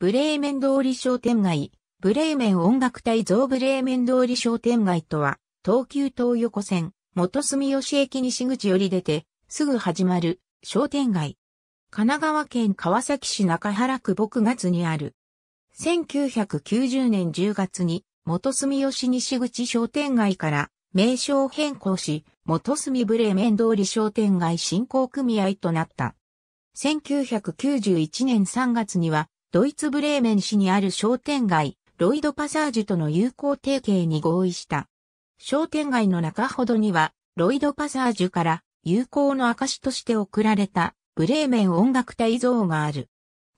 ブレーメン通り商店街、ブレーメン音楽隊増ブレーメン通り商店街とは、東急東横線、元住吉駅西口より出て、すぐ始まる商店街。神奈川県川崎市中原区牧月にある。1990年10月に、元住吉西口商店街から名称変更し、元住ブレーメン通り商店街振興組合となった。1991年3月には、ドイツブレーメン市にある商店街、ロイドパサージュとの友好提携に合意した。商店街の中ほどには、ロイドパサージュから友好の証として贈られたブレーメン音楽隊像がある。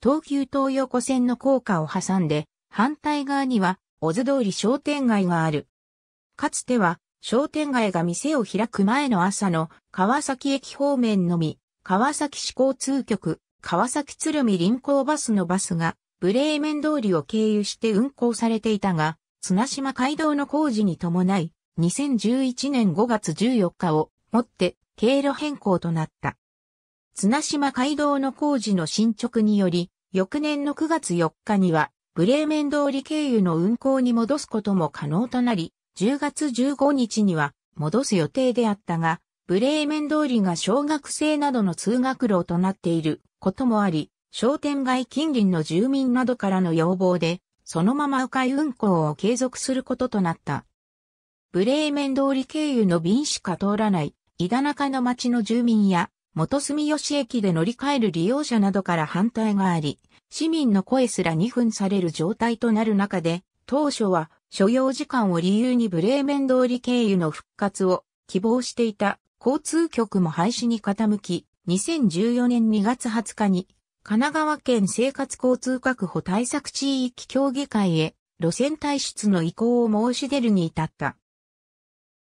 東急東横線の高架を挟んで、反対側には、オズ通り商店街がある。かつては、商店街が店を開く前の朝の川崎駅方面のみ、川崎市交通局川崎鶴見臨港バスのバスが、ブレーメン通りを経由して運行されていたが、綱島街道の工事に伴い、2011年5月14日をもって経路変更となった。綱島街道の工事の進捗により、翌年の9月4日には、ブレーメン通り経由の運行に戻すことも可能となり、10月15日には戻す予定であったが、ブレーメン通りが小学生などの通学路となっていることもあり、商店街近隣の住民などからの要望で、そのまま迂回運行を継続することとなった。ブレーメン通り経由の便しか通らない、伊田中の町の住民や、元住吉駅で乗り換える利用者などから反対があり、市民の声すら2分される状態となる中で、当初は所要時間を理由にブレーメン通り経由の復活を希望していた交通局も廃止に傾き、2014年2月20日に、神奈川県生活交通確保対策地域協議会へ路線退出の意向を申し出るに至った。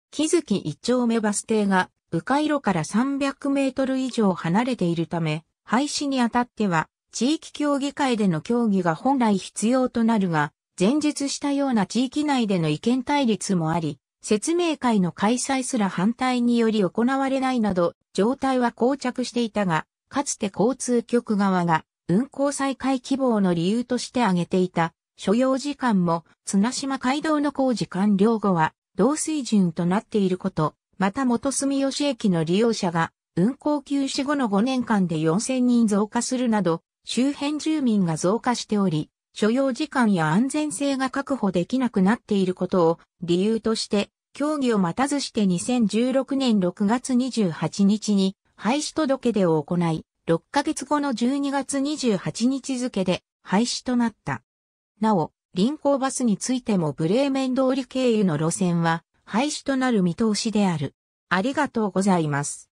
木月一丁目バス停が、迂回路から300メートル以上離れているため、廃止にあたっては、地域協議会での協議が本来必要となるが、前述したような地域内での意見対立もあり、説明会の開催すら反対により行われないなど、状態は膠着していたが、かつて交通局側が運行再開希望の理由として挙げていた所要時間も綱島街道の工事完了後は同水準となっていること、また元住吉駅の利用者が運行休止後の5年間で4000人増加するなど、周辺住民が増加しており、所要時間や安全性が確保できなくなっていることを理由として協議を待たずして2016年6月28日に廃止届出を行い、6ヶ月後の12月28日付で廃止となった。なお、臨港バスについてもブレーメン通り経由の路線は廃止となる見通しである。ありがとうございます。